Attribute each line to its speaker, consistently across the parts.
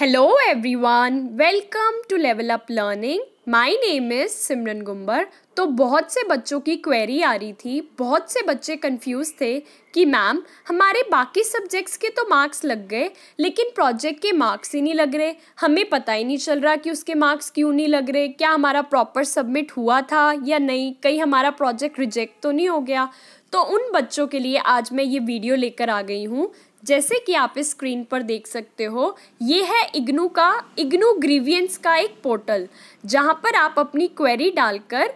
Speaker 1: hello everyone welcome to level up learning my name is Simran Gumber तो बहुत से बच्चों की क्वेरी आ रही थी बहुत से बच्चे कंफ्यूज थे कि मैम हमारे बाकी सब्जेक्ट्स के तो मार्क्स लग गए लेकिन प्रोजेक्ट के मार्क्स ही नहीं लग रहे हमें पता ही नहीं चल रहा कि उसके मार्क्स क्यों नहीं लग रहे क्या हमारा प्रॉपर सबमिट हुआ था या नहीं कहीं हमारा प्रोजेक्ट रिजेक्ट तो नहीं हो गया तो उन बच्चों के लिए आज मैं ये वीडियो लेकर आ गई हूँ जैसे कि आप इस स्क्रीन पर देख सकते हो ये है इग्नू का इग्नू ग्रीवियंस का एक पोर्टल जहाँ पर आप अपनी क्वेरी डालकर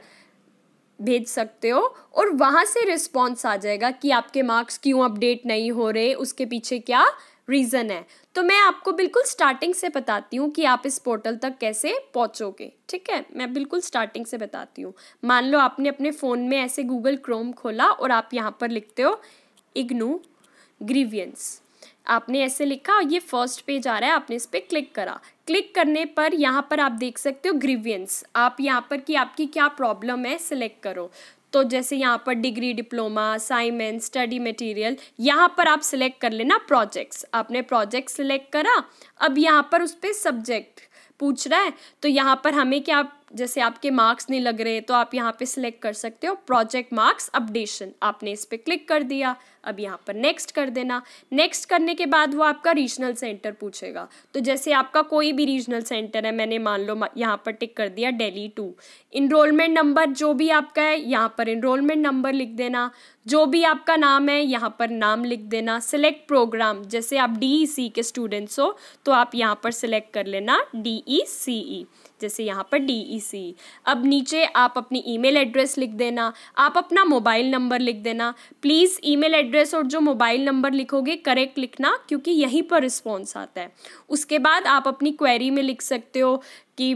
Speaker 1: भेज सकते हो और वहाँ से रिस्पॉन्स आ जाएगा कि आपके मार्क्स क्यों अपडेट नहीं हो रहे उसके पीछे क्या रीज़न है तो मैं आपको बिल्कुल स्टार्टिंग से बताती हूँ कि आप इस पोर्टल तक कैसे पहुँचोगे ठीक है मैं बिल्कुल स्टार्टिंग से बताती हूँ मान लो आपने अपने फ़ोन में ऐसे गूगल क्रोम खोला और आप यहाँ पर लिखते हो इग्नू ग्रीवियंस आपने ऐसे लिखा ये फर्स्ट पेज आ रहा है आपने इस पर क्लिक करा क्लिक करने पर यहाँ पर आप देख सकते हो ग्रीवियंस आप यहाँ पर कि आपकी क्या प्रॉब्लम है सिलेक्ट करो तो जैसे यहाँ पर degree diploma assignment study material यहाँ पर आप सिलेक्ट कर लेना प्रोजेक्ट्स आपने प्रोजेक्ट सिलेक्ट करा अब यहाँ पर उस पर सब्जेक्ट पूछ रहा है तो यहाँ पर हमें क्या आप जैसे आपके मार्क्स नहीं लग रहे तो आप यहाँ पे सिलेक्ट कर सकते हो प्रोजेक्ट मार्क्स अपडेशन आपने इस पर क्लिक कर दिया अब यहाँ पर नेक्स्ट कर देना नेक्स्ट करने के बाद वो आपका रीजनल सेंटर पूछेगा तो जैसे आपका कोई भी रीजनल सेंटर है मैंने मान लो यहाँ पर टिक कर दिया डेली टू इनरोलमेंट नंबर जो भी आपका है यहाँ पर इनरोलमेंट नंबर लिख देना जो भी आपका नाम है यहाँ पर नाम लिख देना सिलेक्ट प्रोग्राम जैसे आप डी e के स्टूडेंट्स हो तो आप यहाँ पर सिलेक्ट कर लेना डी ई सी ई जैसे यहाँ पर डी ई सी ई अब नीचे आप अपनी ईमेल एड्रेस लिख देना आप अपना मोबाइल नंबर लिख देना प्लीज़ ईमेल एड्रेस और जो मोबाइल नंबर लिखोगे करेक्ट लिखना क्योंकि यहीं पर रिस्पॉन्स आता है उसके बाद आप अपनी क्वेरी में लिख सकते हो कि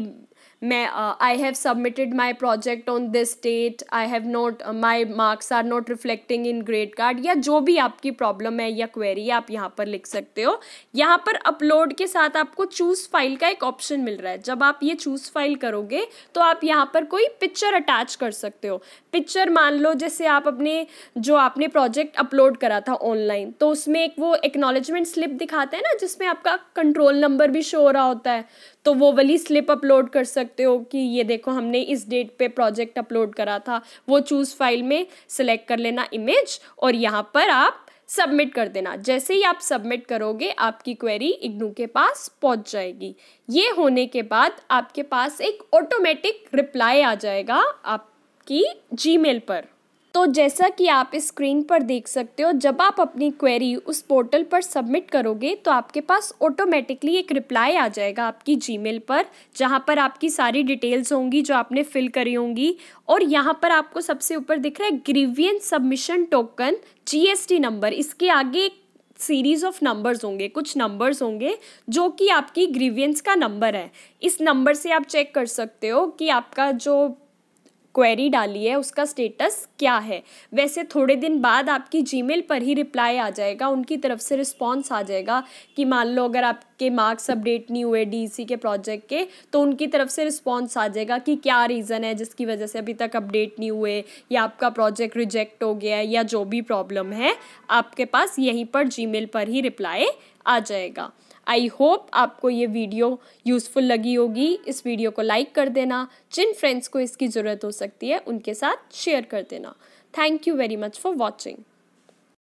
Speaker 1: मैं I have submitted my project on this date I have not my marks are not reflecting in grade card या जो भी आपकी प्रॉब्लम है या क्वेरी आप यहाँ पर लिख सकते हो यहाँ पर अपलोड के साथ आपको चूज़ फाइल का एक ऑप्शन मिल रहा है जब आप ये चूज़ फाइल करोगे तो आप यहाँ पर कोई पिक्चर अटैच कर सकते हो पिक्चर मान लो जैसे आप अपने जो आपने प्रोजेक्ट अपलोड करा था ऑनलाइन तो उसमें एक वो एक्नॉलेजमेंट स्लिप दिखाते हैं ना जिसमें आपका कंट्रोल नंबर भी शो हो रहा होता है तो वो वाली स्लिप अपलोड कर सकते सकते हो कि ये देखो हमने इस डेट पे प्रोजेक्ट अपलोड करा था वो चूज़ फाइल में सेलेक्ट कर लेना इमेज और यहाँ पर आप सबमिट कर देना जैसे ही आप सबमिट करोगे आपकी क्वेरी इग्नू के पास पहुंच जाएगी ये होने के बाद आपके पास एक ऑटोमेटिक रिप्लाई आ जाएगा आपकी जीमेल पर तो जैसा कि आप इस स्क्रीन पर देख सकते हो जब आप अपनी क्वेरी उस पोर्टल पर सबमिट करोगे तो आपके पास ऑटोमेटिकली एक रिप्लाई आ जाएगा आपकी जीमेल पर जहाँ पर आपकी सारी डिटेल्स होंगी जो आपने फिल करी होंगी और यहाँ पर आपको सबसे ऊपर दिख रहा है grievance submission token GST number इसके आगे एक सीरीज़ ऑफ नंबर्स होंगे कुछ नंबर्स होंगे जो कि आपकी ग्रीवियंस का नंबर है इस नंबर से आप चेक कर सकते हो कि आपका जो क्वेरी डाली है उसका स्टेटस क्या है वैसे थोड़े दिन बाद आपकी जीमेल पर ही रिप्लाई आ जाएगा उनकी तरफ से रिस्पॉन्स आ जाएगा कि मान लो अगर आपके मार्क्स अपडेट नहीं हुए डीसी e के प्रोजेक्ट के तो उनकी तरफ से रिस्पॉन्स आ जाएगा कि क्या रीज़न है जिसकी वजह से अभी तक अपडेट नहीं हुए या आपका प्रोजेक्ट रिजेक्ट हो गया या जो भी प्रॉब्लम है आपके पास यहीं पर जी पर ही रिप्लाई आ जाएगा आई होप आपको ये वीडियो यूज़फुल लगी होगी इस वीडियो को लाइक कर देना जिन फ्रेंड्स को इसकी ज़रूरत हो सकती है उनके साथ शेयर कर देना thank you very much for watching